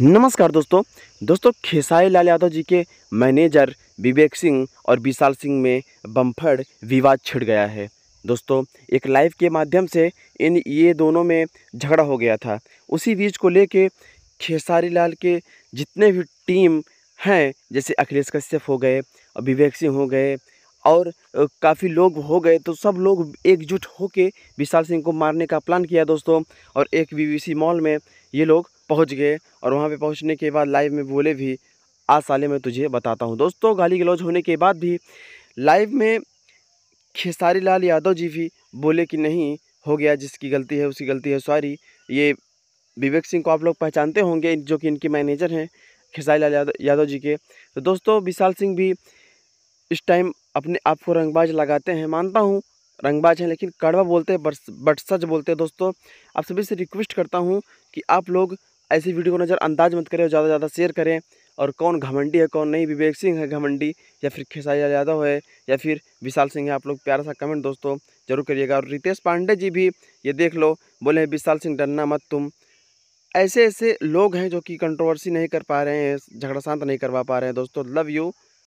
नमस्कार दोस्तों दोस्तों खेसाई लाल यादव जी के मैनेजर विवेक सिंह और विशाल सिंह में बम्फड़ विवाद छिड़ गया है दोस्तों एक लाइव के माध्यम से इन ये दोनों में झगड़ा हो गया था उसी बीच को लेके खेसारी लाल के जितने भी टीम हैं जैसे अखिलेश कश्यप हो गए और विवेक सिंह हो गए और काफ़ी लोग हो गए तो सब लोग एकजुट होके विशाल सिंह को मारने का प्लान किया दोस्तों और एक वी मॉल में ये लोग पहुंच गए और वहाँ पे पहुंचने के बाद लाइव में बोले भी आज साले मैं तुझे बताता हूँ दोस्तों गाली गलौज होने के बाद भी लाइव में खेसारी लाल यादव जी भी बोले कि नहीं हो गया जिसकी गलती है उसकी गलती है सॉरी ये विवेक सिंह को आप लोग पहचानते होंगे जो कि इनके मैनेजर हैं खेसारी लाल यादव यादव जी के तो दोस्तों विशाल सिंह भी इस टाइम अपने आप को रंगबाज लगाते हैं मानता हूँ रंगबाज हैं लेकिन कड़वा बोलते हैं बट सच बोलते हैं दोस्तों आप सभी से रिक्वेस्ट करता हूँ कि आप लोग ऐसी वीडियो को नज़रअंदाज मत करें और ज़्यादा से ज़्यादा शेयर करें और कौन घमंडी है कौन नहीं विवेक सिंह है घमंडी या फिर खेसाई यादव है या फिर विशाल सिंह है आप लोग प्यारा सा कमेंट दोस्तों जरूर करिएगा और रितेश पांडे जी भी ये देख लो बोले हैं विशाल सिंह डरना मत तुम ऐसे ऐसे लोग हैं जो कि कंट्रोवर्सी नहीं कर पा रहे हैं झगड़ा शांत नहीं करवा पा रहे हैं दोस्तों लव यू